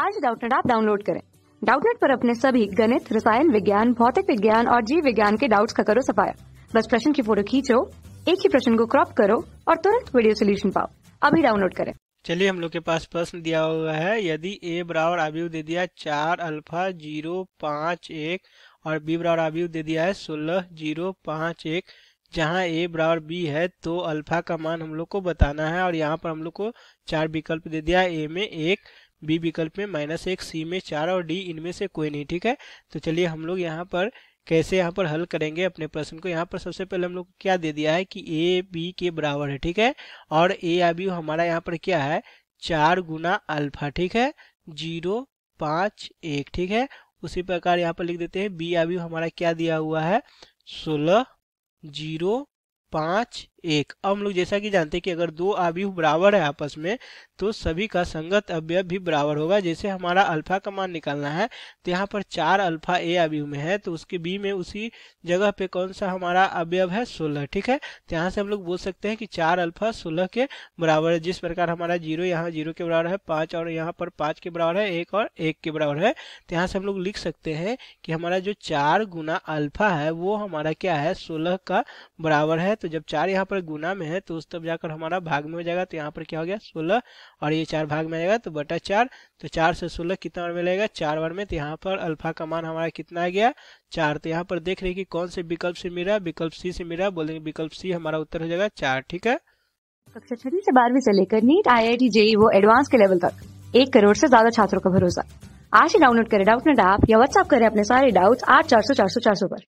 आज डाउटनेट आप डाउनलोड करें डाउटनेट पर अपने सभी गणित रसायन विज्ञान भौतिक विज्ञान और जीव विज्ञान के डाउट्स का करो सफाया बस प्रश्न की फोटो खींचो एक ही प्रश्न को क्रॉप करो और तुरंत वीडियो सोल्यूशन पाओ अभी डाउनलोड करें चलिए हम लोग के पास प्रश्न दिया हुआ है यदि ए बराबर आव्यूह दे दिया चार अल्फा जीरो पाँच एक और बी बराबर आव्यूह दे दिया है सोलह जीरो पाँच एक जहाँ ए बराबर बी है तो अल्फा का मान हम लोग को बताना है और यहाँ पर हम लोग को चार विकल्प दे दिया है ए में एक बी विकल्प में माइनस एक सी में चार और डी इनमें से कोई नहीं ठीक है तो चलिए हम लोग यहाँ पर कैसे यहाँ पर हल करेंगे अपने प्रश्न को यहाँ पर सबसे पहले हम लोग क्या दे दिया है कि ए बी के बराबर है ठीक है और ए या बी हमारा यहाँ पर क्या है चार गुना अल्फा ठीक है जीरो पाँच एक ठीक है उसी प्रकार यहाँ पर लिख देते हैं बी या बी हमारा क्या दिया हुआ है सोलह जीरो पाँच एक अब हम लोग जैसा कि जानते हैं कि अगर दो अवयव बराबर है आपस में तो सभी का संगत अवयव भी बराबर होगा जैसे हमारा अल्फा का मान निकालना है तो यहाँ पर चार अल्फा ए अवयव में है तो उसके बी में उसी जगह पे कौन सा हमारा अवयव है सोलह ठीक है तो यहाँ से हम लोग बोल सकते हैं कि चार अल्फा सोलह के बराबर है जिस प्रकार हमारा जीरो यहाँ जीरो के बराबर है पाँच और यहाँ पर पाँच के बराबर है एक और एक के बराबर है तो यहाँ से हम लोग लिख सकते हैं कि हमारा जो चार गुना अल्फा है वो हमारा क्या है सोलह का बराबर है तो जब चार यहाँ पर गुना में है तो उस तब जाकर हमारा भाग में हो जाएगा तो यहाँ पर क्या हो गया सोलह और ये चार भाग में आएगा तो बटा चार तो चार से सोलह कितना बार मिलेगा चार बार में तो यहाँ पर अल्फा का मान हमारा कितना आ गया चार तो यहाँ पर देख रहे कि कौन से विकल्प से मिला विकल्प सी से मिला बोलेंगे विकल्प सी हमारा उत्तर हो जाएगा चार ठीक है कक्षा छठी से बारहवीं से लेकर NEET I I T JEE वो एडवांस के लेवल तक एक करोड़ से ज्यादा छात्रों का भरोसा आज ही डाउनलोड करें डाउट नेट ऐप या व्हाट्सअप करें अपने सारे डाउट्स आठ चार सौ चार सौ चार सौ पर